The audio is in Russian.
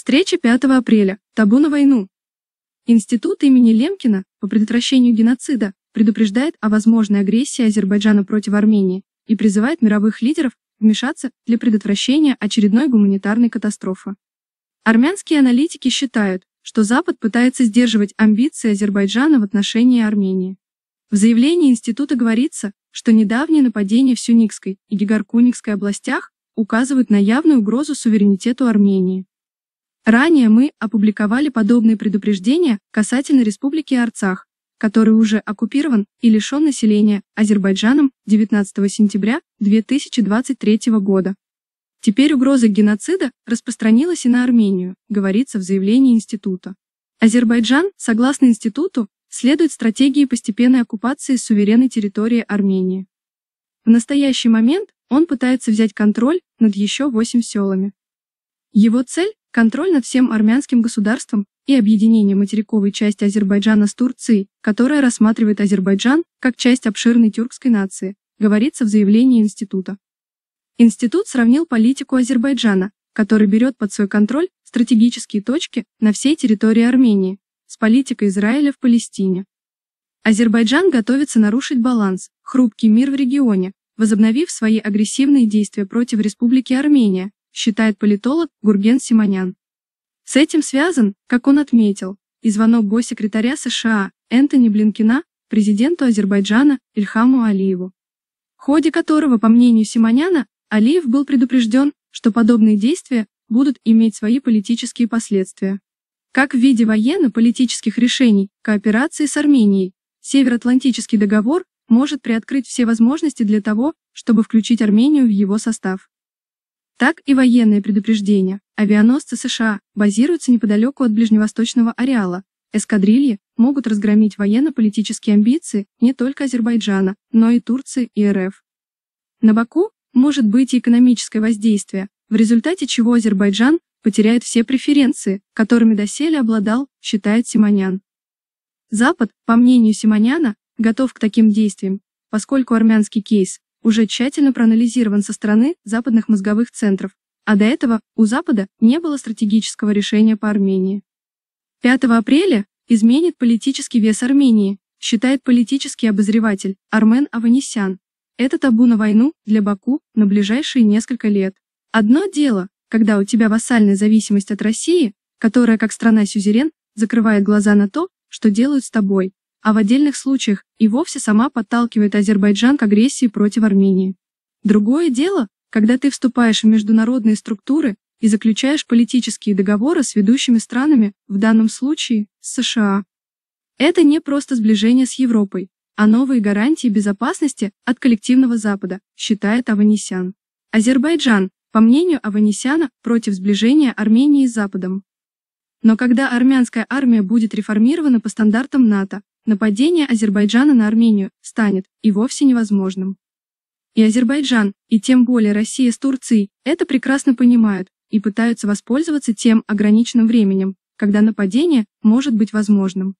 Встреча 5 апреля. Табу на войну. Институт имени Лемкина по предотвращению геноцида предупреждает о возможной агрессии Азербайджана против Армении и призывает мировых лидеров вмешаться для предотвращения очередной гуманитарной катастрофы. Армянские аналитики считают, что Запад пытается сдерживать амбиции Азербайджана в отношении Армении. В заявлении института говорится, что недавние нападения в Сюникской и Гегаркуникской областях указывают на явную угрозу суверенитету Армении. Ранее мы опубликовали подобные предупреждения касательно Республики Арцах, который уже оккупирован и лишен населения Азербайджаном 19 сентября 2023 года. Теперь угроза геноцида распространилась и на Армению, говорится в заявлении института. Азербайджан, согласно институту, следует стратегии постепенной оккупации суверенной территории Армении. В настоящий момент он пытается взять контроль над еще восемь селами. Его цель Контроль над всем армянским государством и объединение материковой части Азербайджана с Турцией, которая рассматривает Азербайджан как часть обширной тюркской нации, говорится в заявлении института. Институт сравнил политику Азербайджана, который берет под свой контроль стратегические точки на всей территории Армении, с политикой Израиля в Палестине. Азербайджан готовится нарушить баланс, хрупкий мир в регионе, возобновив свои агрессивные действия против Республики Армения, считает политолог Гурген Симонян. С этим связан, как он отметил, и звонок госсекретаря США Энтони Блинкина президенту Азербайджана Ильхаму Алиеву, в ходе которого, по мнению Симоняна, Алиев был предупрежден, что подобные действия будут иметь свои политические последствия. Как в виде военно-политических решений кооперации с Арменией, Североатлантический договор может приоткрыть все возможности для того, чтобы включить Армению в его состав так и военные предупреждения. Авианосцы США базируются неподалеку от ближневосточного ареала. Эскадрильи могут разгромить военно-политические амбиции не только Азербайджана, но и Турции и РФ. На Баку может быть и экономическое воздействие, в результате чего Азербайджан потеряет все преференции, которыми доселе обладал, считает Симонян. Запад, по мнению Симоняна, готов к таким действиям, поскольку армянский кейс уже тщательно проанализирован со стороны западных мозговых центров, а до этого у Запада не было стратегического решения по Армении. 5 апреля изменит политический вес Армении, считает политический обозреватель Армен Аванесян. Это табу на войну для Баку на ближайшие несколько лет. Одно дело, когда у тебя вассальная зависимость от России, которая как страна-сюзерен закрывает глаза на то, что делают с тобой, а в отдельных случаях и вовсе сама подталкивает Азербайджан к агрессии против Армении. Другое дело, когда ты вступаешь в международные структуры и заключаешь политические договоры с ведущими странами, в данном случае с США. Это не просто сближение с Европой, а новые гарантии безопасности от коллективного Запада, считает Аванесян. Азербайджан, по мнению Аванесяна, против сближения Армении с Западом. Но когда армянская армия будет реформирована по стандартам НАТО, нападение Азербайджана на Армению станет и вовсе невозможным. И Азербайджан, и тем более Россия с Турцией это прекрасно понимают и пытаются воспользоваться тем ограниченным временем, когда нападение может быть возможным.